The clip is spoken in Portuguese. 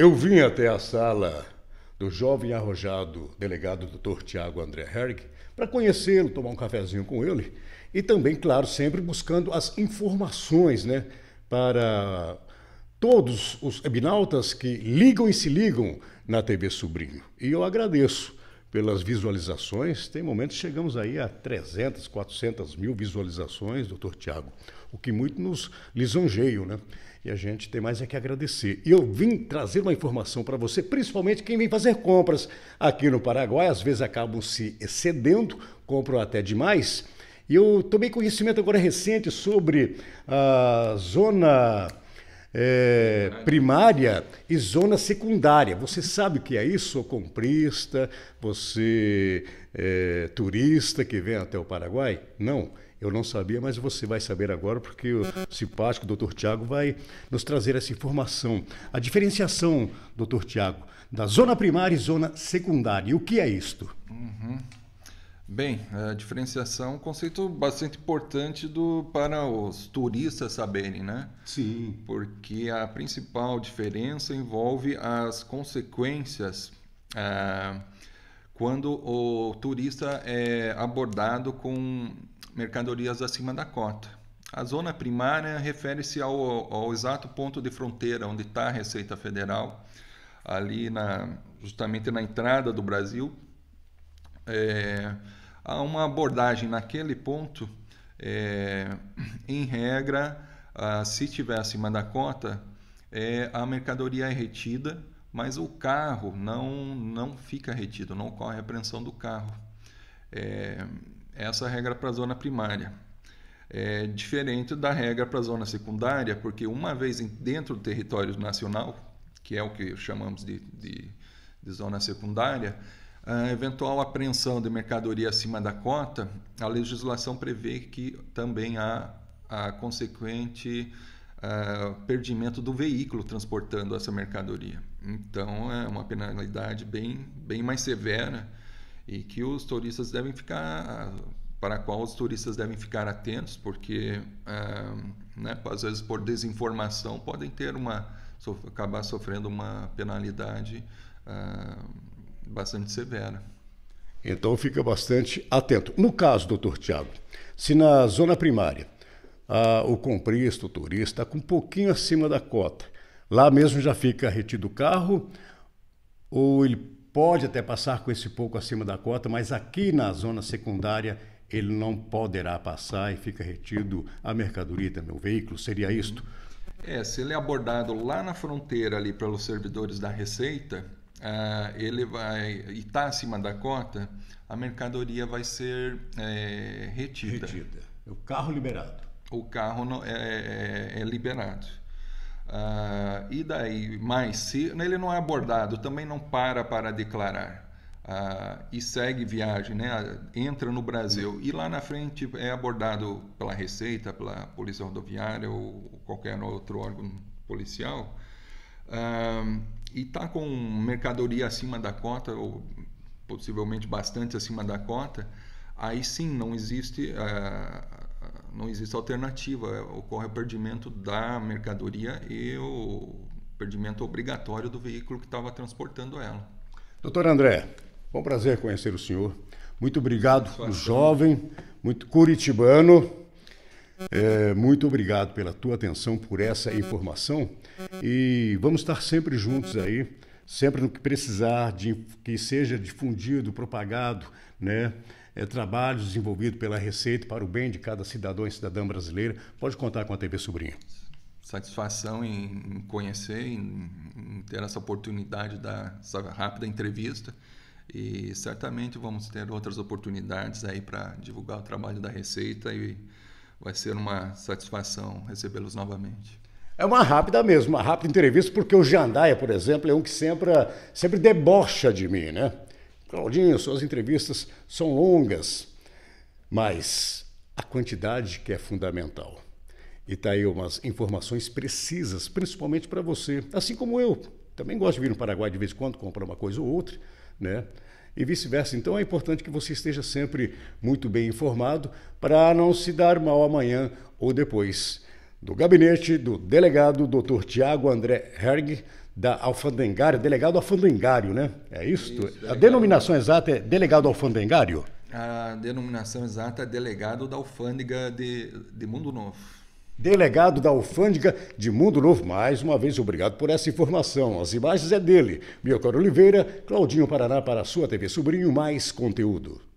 Eu vim até a sala do jovem arrojado delegado Dr. Tiago André Herrig para conhecê-lo, tomar um cafezinho com ele e também, claro, sempre buscando as informações, né, para todos os ebinautas que ligam e se ligam na TV Sobrinho. E eu agradeço pelas visualizações, tem momentos que chegamos aí a 300, 400 mil visualizações, doutor Tiago, o que muito nos lisonjeia né? E a gente tem mais é que agradecer. E eu vim trazer uma informação para você, principalmente quem vem fazer compras aqui no Paraguai, às vezes acabam se excedendo, compram até demais. E eu tomei conhecimento agora recente sobre a zona é, primária e zona secundária. Você sabe o que é isso? comprista, você é, turista que vem até o Paraguai? Não. Eu não sabia, mas você vai saber agora, porque o simpático doutor Tiago vai nos trazer essa informação. A diferenciação, doutor Tiago, da zona primária e zona secundária. o que é isto? Uhum. Bem, a diferenciação é um conceito bastante importante do, para os turistas saberem, né? Sim. Porque a principal diferença envolve as consequências é, quando o turista é abordado com mercadorias acima da cota. A zona primária refere-se ao, ao exato ponto de fronteira onde está a Receita Federal, ali na, justamente na entrada do Brasil. É, há uma abordagem naquele ponto, é, em regra, se tiver acima da cota, é, a mercadoria é retida, mas o carro não, não fica retido, não ocorre a apreensão do carro. É, essa é a regra para a zona primária. É diferente da regra para a zona secundária, porque uma vez dentro do território nacional, que é o que chamamos de, de, de zona secundária, a eventual apreensão de mercadoria acima da cota, a legislação prevê que também há a consequente eh, perdimento do veículo transportando essa mercadoria. Então é uma penalidade bem, bem mais severa e que os turistas devem ficar para a qual os turistas devem ficar atentos, porque eh, né, às vezes por desinformação podem ter uma acabar sofrendo uma penalidade eh, bastante severa. Então fica bastante atento. No caso, doutor Tiago, se na zona primária ah, o comprista, o turista, está com um pouquinho acima da cota, lá mesmo já fica retido o carro ou ele pode até passar com esse pouco acima da cota, mas aqui na zona secundária ele não poderá passar e fica retido a mercadoria também, o veículo, seria isto? É, se ele é abordado lá na fronteira ali pelos servidores da Receita, ah, ele vai e está acima da cota, a mercadoria vai ser é, retida. Retida. É o carro liberado. O carro não, é, é, é liberado. Ah, e daí, mas se ele não é abordado, também não para para declarar. Ah, e segue viagem, né? entra no Brasil e lá na frente é abordado pela Receita, pela Polícia Rodoviária ou qualquer outro órgão policial. Um, ah, e está com mercadoria acima da cota, ou possivelmente bastante acima da cota, aí sim não existe, uh, não existe alternativa, é, ocorre o perdimento da mercadoria e o perdimento obrigatório do veículo que estava transportando ela. Doutor André, bom prazer conhecer o senhor. Muito obrigado, jovem, muito curitibano é, muito obrigado pela tua atenção, por essa informação e vamos estar sempre juntos aí, sempre no que precisar, de, que seja difundido, propagado, né? É, trabalho desenvolvido pela Receita para o bem de cada cidadão e cidadã brasileira. Pode contar com a TV Sobrinha. Satisfação em conhecer, em, em ter essa oportunidade dessa rápida entrevista e certamente vamos ter outras oportunidades aí para divulgar o trabalho da Receita e vai ser uma satisfação recebê-los novamente. É uma rápida mesmo, uma rápida entrevista, porque o Jandaia, por exemplo, é um que sempre, sempre debocha de mim, né? Claudinho, suas entrevistas são longas, mas a quantidade que é fundamental. E tá aí umas informações precisas, principalmente para você, assim como eu. Também gosto de vir no Paraguai de vez em quando, comprar uma coisa ou outra, né? e vice-versa. Então é importante que você esteja sempre muito bem informado para não se dar mal amanhã ou depois. Do gabinete do delegado Dr. Tiago André Herg, da Alfandengário, delegado alfandengário, né? É isso? isso delegado. a denominação exata é delegado alfandengário? A denominação exata é delegado da alfândega de, de Mundo Novo delegado da Alfândega de Mundo Novo. Mais uma vez, obrigado por essa informação. As imagens é dele. Meu Oliveira, Claudinho Paraná para a sua TV Sobrinho, mais conteúdo.